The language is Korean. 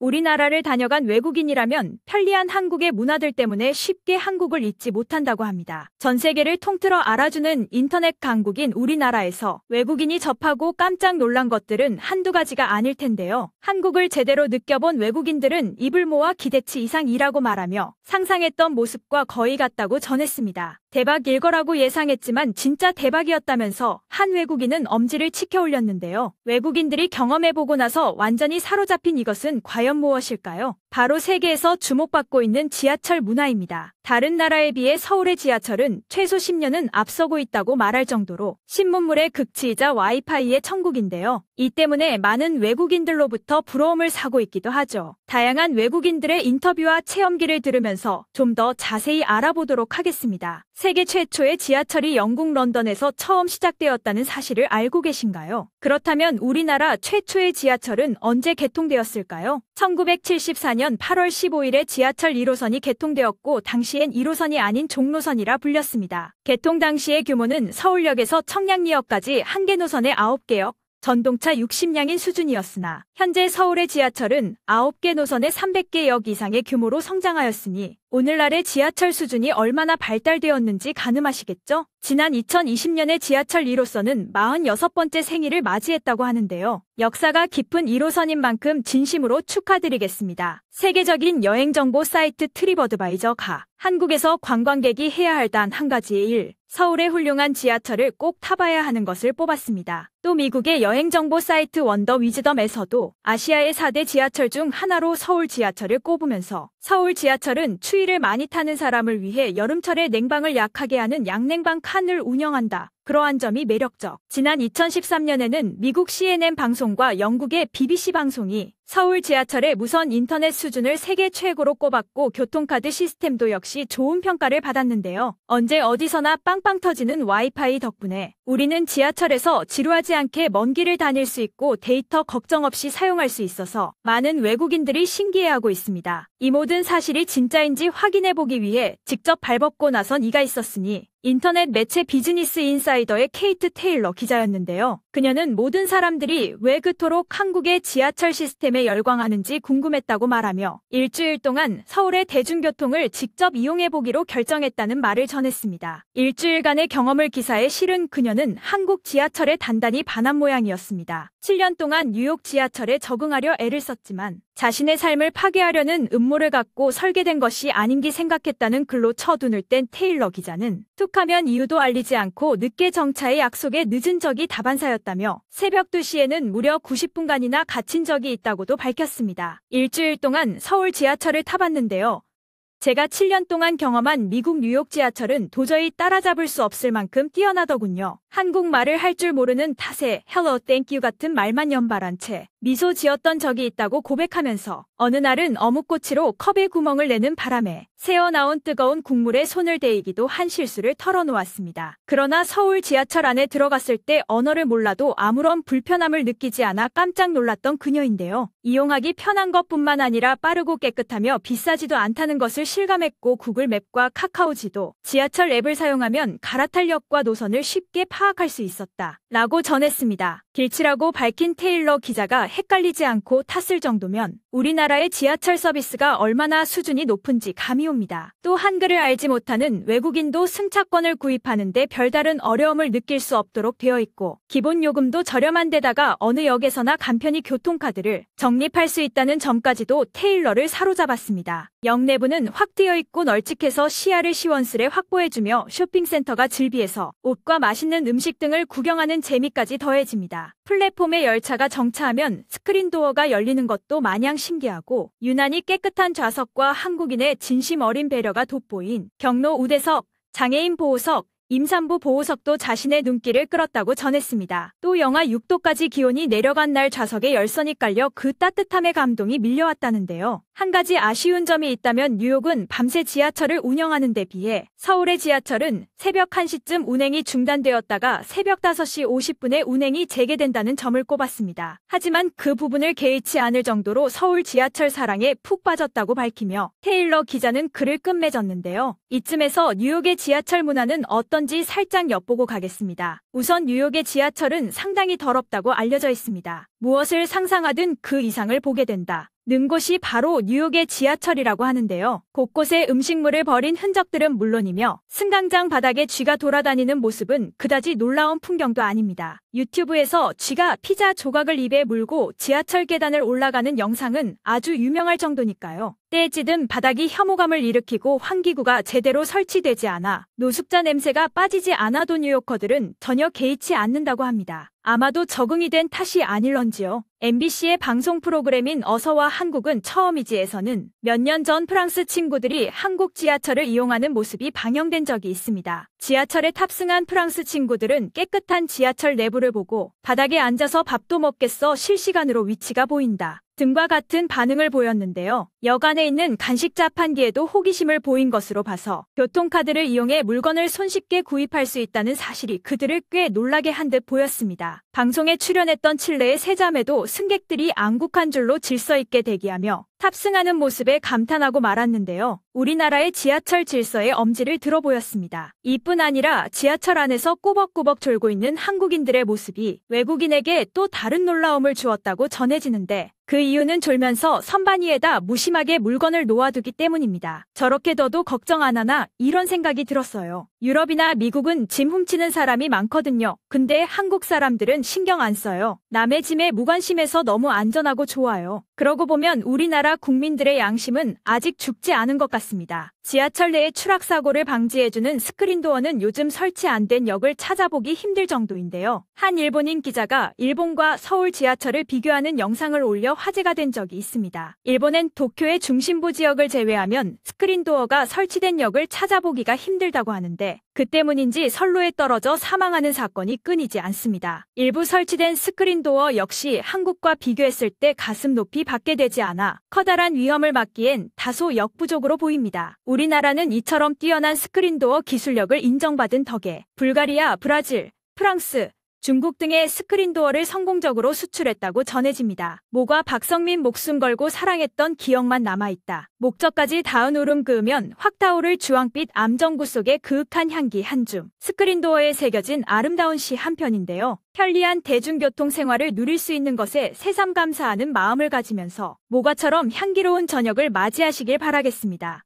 우리나라를 다녀간 외국인이라면 편리한 한국의 문화들 때문에 쉽게 한국을 잊지 못한다고 합니다. 전 세계를 통틀어 알아주는 인터넷 강국인 우리나라에서 외국인이 접하고 깜짝 놀란 것들은 한두 가지가 아닐 텐데요. 한국을 제대로 느껴본 외국인들은 입을 모아 기대치 이상이라고 말하며 상상했던 모습과 거의 같다고 전했습니다. 대박 일거라고 예상했지만 진짜 대박이었다면서 한 외국인은 엄지를 치켜 올렸는데요. 외국인들이 경험해보고 나서 완전히 사로잡힌 이것은 과연 무엇일까요? 바로 세계에서 주목받고 있는 지하철 문화입니다. 다른 나라에 비해 서울의 지하철은 최소 10년은 앞서고 있다고 말할 정도로 신문물의 극치이자 와이파이의 천국인데요. 이 때문에 많은 외국인들로부터 부러움을 사고 있기도 하죠. 다양한 외국인들의 인터뷰와 체험기를 들으면서 좀 더 자세히 알아보도록 하겠습니다. 세계 최초의 지하철이 영국 런던에서 처음 시작되었다는 사실을 알고 계신가요? 그렇다면 우리나라 최초의 지하철은 언제 개통되었을까요? 1974년 2004년 8월 15일에 지하철 1호선이 개통되었고 당시엔 1호선이 아닌 종로선이라 불렸습니다. 개통 당시의 규모는 서울역에서 청량리역까지 한 개 노선에 9개역, 전동차 60량인 수준이었으나 현재 서울의 지하철은 9개 노선의 300개 역 이상의 규모로 성장하였으니 오늘날의 지하철 수준이 얼마나 발달되었는지 가늠하시겠죠? 지난 2020년에 지하철 1호선은 46번째 생일을 맞이했다고 하는데요. 역사가 깊은 1호선인 만큼 진심으로 축하드리겠습니다. 세계적인 여행정보 사이트 트립어드바이저 가 한국에서 관광객이 해야 할 단 한 가지의 일 서울의 훌륭한 지하철을 꼭 타봐야 하는 것을 뽑았습니다. 또 미국의 여행정보 사이트 원더 위즈덤에서도 아시아의 4대 지하철 중 하나로 서울 지하철을 꼽으면서 서울 지하철은 추위를 많이 타는 사람을 위해 여름철에 냉방을 약하게 하는 양냉방 칸을 운영한다. 그러한 점이 매력적. 지난 2013년에는 미국 CNN 방송과 영국의 BBC 방송이 서울 지하철의 무선 인터넷 수준을 세계 최고로 꼽았고 교통카드 시스템도 역시 좋은 평가를 받았는데요. 언제 어디서나 빵빵 터지는 와이파이 덕분에 우리는 지하철에서 지루하지 않게 먼 길을 다닐 수 있고 데이터 걱정 없이 사용할 수 있어서 많은 외국인들이 신기해하고 있습니다. 이 모든 사실이 진짜인지 확인해보기 위해 직접 발벗고 나선 이가 있었으니 인터넷 매체 비즈니스 인사이더의 케이트 테일러 기자였는데요. 그녀는 모든 사람들이 왜 그토록 한국의 지하철 시스템에 바람에 열광하는지 궁금했다고 말하며 일주일 동안 서울의 대중교통을 직접 이용해보기로 결정했다는 말을 전했습니다. 일주일간의 경험을 기사에 실은 그녀는 한국 지하철에 단단히 반한 모양이었습니다. 7년 동안 뉴욕 지하철에 적응하려 애를 썼지만 자신의 삶을 파괴하려는 음모를 갖고 설계된 것이 아닌기 생각했다는 글로 쳐둔을 뗀 테일러 기자는 툭하면 이유도 알리지 않고 늦게 정차의 약속에 늦은 적이 다반사였다며 새벽 2시에는 무려 90분간이나 갇힌 적이 있다고도 밝혔습니다. 일주일 동안 서울 지하철을 타봤는데요. 제가 7년 동안 경험한 미국 뉴욕 지하철은 도저히 따라잡을 수 없을 만큼 뛰어나더군요. 한국말을 할 줄 모르는 탓에 헬로 땡큐 같은 말만 연발한 채 미소 지었던 적이 있다고 고백하면서 어느 날은 어묵꼬치로 컵에 구멍을 내는 바람에 새어나온 뜨거운 국물에 손을 대이기도 한 실수를 털어놓았습니다. 그러나 서울 지하철 안에 들어갔을 때 언어를 몰라도 아무런 불편함을 느끼지 않아 깜짝 놀랐던 그녀인데요. 이용하기 편한 것뿐만 아니라 빠르고 깨끗하며 비싸지도 않다는 것을 실감했고 구글 맵과 카카오 지도, 지하철 앱을 사용하면 갈아탈 역과 노선을 쉽게 파악할 수 있었다. 라고 전했습니다. 길치라고 밝힌 테일러 기자가 헷갈리지 않고 탔을 정도면 우리나라의 지하철 서비스가 얼마나 수준이 높은지 감이 옵니다. 또 한글을 알지 못하는 외국인도 승차권을 구입하는데 별다른 어려움을 느낄 수 없도록 되어 있고 기본 요금도 저렴한 데다가 어느 역에서나 간편히 교통카드를 적립할 수 있다는 점까지도 테일러를 사로잡았습니다. 역 내부는 확 뛰어 있고 널찍해서 시야를 시원스레 확보해주며 쇼핑센터가 즐비해서 옷과 맛있는 음식 등을 구경하는 재미까지 더해집니다. 플랫폼의 열차가 정차하면 스크린도어가 열리는 것도 마냥 신기하고 유난히 깨끗한 좌석과 한국인의 진심 어린 배려가 돋보인 경로 우대석, 장애인 보호석, 임산부 보호석도 자신의 눈길을 끌었다고 전했습니다. 또 영하 6도까지 기온이 내려간 날 좌석에 열선이 깔려 그 따뜻함의 감동이 밀려왔다는데요. 한 가지 아쉬운 점이 있다면 뉴욕은 밤새 지하철을 운영하는 데 비해 서울의 지하철은 새벽 1시쯤 운행이 중단되었다가 새벽 5시 50분에 운행이 재개된다는 점을 꼽았습니다. 하지만 그 부분을 개의치 않을 정도로 서울 지하철 사랑에 푹 빠졌다고 밝히며 테일러 기자는 글을 끝맺었는데요. 이쯤에서 뉴욕의 지하철 문화는 어떤 어떤지 살짝 엿보고 가겠습니다. 우선 뉴욕의 지하철은 상당히 더럽다고 알려져 있습니다. 무엇을 상상하든 그 이상을 보게 된다. 는 곳이 바로 뉴욕의 지하철이라고 하는데요. 곳곳에 음식물을 버린 흔적들은 물론이며 승강장 바닥에 쥐가 돌아다니는 모습은 그다지 놀라운 풍경도 아닙니다. 유튜브에서 쥐가 피자 조각을 입에 물고 지하철 계단을 올라가는 영상은 아주 유명할 정도니까요. 때지든 바닥이 혐오감을 일으키고 환기구가 제대로 설치되지 않아 노숙자 냄새가 빠지지 않아도 뉴요커들은 전혀 개의치 않는다고 합니다. 아마도 적응이 된 탓이 아닐런지요. MBC의 방송 프로그램인 어서와 한국은 처음이지에서는 몇 년 전 프랑스 친구들이 한국 지하철을 이용하는 모습이 방영된 적이 있습니다. 지하철에 탑승한 프랑스 친구들은 깨끗한 지하철 내부를 보고 바닥에 앉아서 밥도 먹겠어 실시간으로 위치가 보인다. 등과 같은 반응을 보였는데요. 여관에 있는 간식 자판기에도 호기심을 보인 것으로 봐서 교통카드를 이용해 물건을 손쉽게 구입할 수 있다는 사실이 그들을 꽤 놀라게 한 듯 보였습니다. 방송에 출연했던 칠레의 세자매도 승객들이 안국한 줄로 질서 있게 대기하며 탑승하는 모습에 감탄하고 말았는데요. 우리나라의 지하철 질서의 엄지를 들어 보였습니다. 이뿐 아니라 지하철 안에서 꾸벅꾸벅 졸고 있는 한국인들의 모습이 외국인에게 또 다른 놀라움을 주었다고 전해지는데 그 이유는 졸면서 선반 위에다 무심하게 물건을 놓아두기 때문입니다. 저렇게 둬도 걱정 안 하나 이런 생각이 들었어요. 유럽이나 미국은 짐 훔치는 사람이 많거든요. 근데 한국 사람들은 신경 안 써요. 남의 짐에 무관심해서 너무 안전하고 좋아요. 그러고 보면 우리나라 국민들의 양심은 아직 죽지 않은 것 같습니다. 지하철 내의 추락사고를 방지해주는 스크린도어는 요즘 설치 안 된 역을 찾아보기 힘들 정도인데요. 한 일본인 기자가 일본과 서울 지하철을 비교하는 영상을 올려 화제가 된 적이 있습니다. 일본엔 도쿄의 중심부 지역을 제외하면 스크린도어가 설치된 역을 찾아보기가 힘들다고 하는데 그 때문인지 선로에 떨어져 사망하는 사건이 끊이지 않습니다. 일부 설치된 스크린도어 역시 한국과 비교했을 때 가슴 높이 받게 되지 않아 커다란 위험을 막기엔 다소 역부족으로 보입니다. 우리나라는 이처럼 뛰어난 스크린도어 기술력을 인정받은 덕에 불가리아, 브라질, 프랑스, 중국 등의 스크린도어를 성공적으로 수출했다고 전해집니다. 모가 박성민 목숨 걸고 사랑했던 기억만 남아있다. 목적까지 닿은 오름 그으면 확 타오를 주황빛 암정구 속의 그윽한 향기 한 줌. 스크린도어에 새겨진 아름다운 시 한 편인데요. 편리한 대중교통 생활을 누릴 수 있는 것에 새삼 감사하는 마음을 가지면서 모가처럼 향기로운 저녁을 맞이하시길 바라겠습니다.